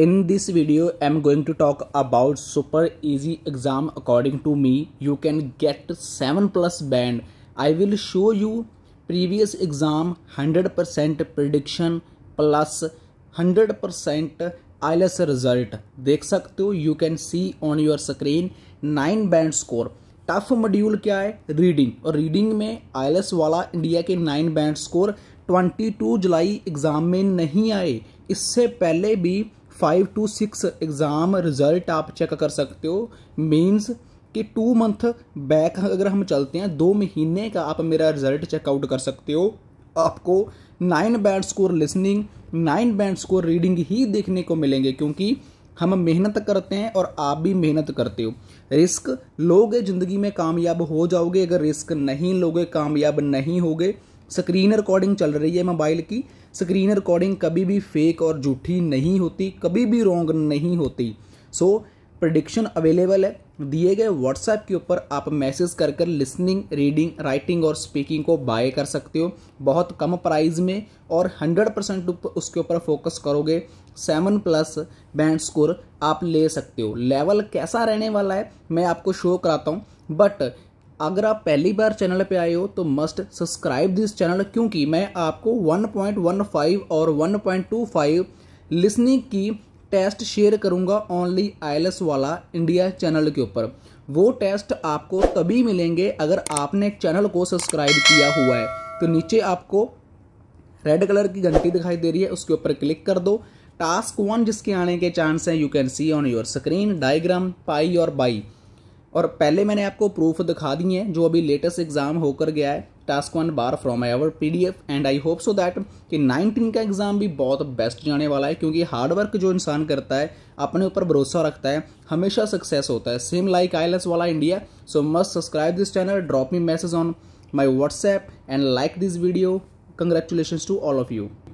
in this video I am going to talk about super easy exam according to me you can get seven plus band I will show you previous exam hundred percent prediction plus hundred percent I IELTS result देख सकते हो you can see on your screen nine band score tough module क्या है reading और reading में eyeless वाला India के nine band score twenty two जुलाई एग्जाम में नहीं आए इससे पहले भी five to six exam result आप चेक कर सकते हो मीन्स कि टू मंथ बैक अगर हम चलते हैं दो महीने का आप मेरा रिज़ल्ट चेकआउट कर सकते हो आपको nine band score listening nine band score reading ही देखने को मिलेंगे क्योंकि हम मेहनत करते हैं और आप भी मेहनत करते हो रिस्क लोगे ज़िंदगी में कामयाब हो जाओगे अगर रिस्क नहीं लोगे कामयाब नहीं होगे स्क्रीन रिकॉर्डिंग चल रही है मोबाइल की स्क्रीन रिकॉर्डिंग कभी भी फेक और झूठी नहीं होती कभी भी रॉन्ग नहीं होती सो प्रडिक्शन अवेलेबल है दिए गए व्हाट्सएप के ऊपर आप मैसेज कर कर लिसनिंग रीडिंग राइटिंग और स्पीकिंग को बाय कर सकते हो बहुत कम प्राइस में और 100 परसेंट उसके ऊपर फोकस करोगे सेवन प्लस बैंड स्कोर आप ले सकते हो लेवल कैसा रहने वाला है मैं आपको शो कराता हूँ बट अगर आप पहली बार चैनल पे आए हो तो मस्ट सब्सक्राइब दिस चैनल क्योंकि मैं आपको 1.15 और 1.25 लिसनिंग की टेस्ट शेयर करूंगा ओनली आईएलएस वाला इंडिया चैनल के ऊपर वो टेस्ट आपको तभी मिलेंगे अगर आपने चैनल को सब्सक्राइब किया हुआ है तो नीचे आपको रेड कलर की घंटी दिखाई दे रही है उसके ऊपर क्लिक कर दो टास्क वन जिसके आने के चांस हैं you can see on your screen diagram pie और बाई और पहले मैंने आपको प्रूफ दिखा दिए हैं जो अभी लेटेस्ट एग्जाम होकर गया है task one bar from our P D F and I hope so that कि 19 का एग्ज़ाम भी बहुत बेस्ट जाने वाला है क्योंकि हार्डवर्क जो इंसान करता है अपने ऊपर भरोसा रखता है हमेशा सक्सेस होता है सेम लाइक आई वाला India so must subscribe this channel drop me message on my WhatsApp and like this video congratulation to all of you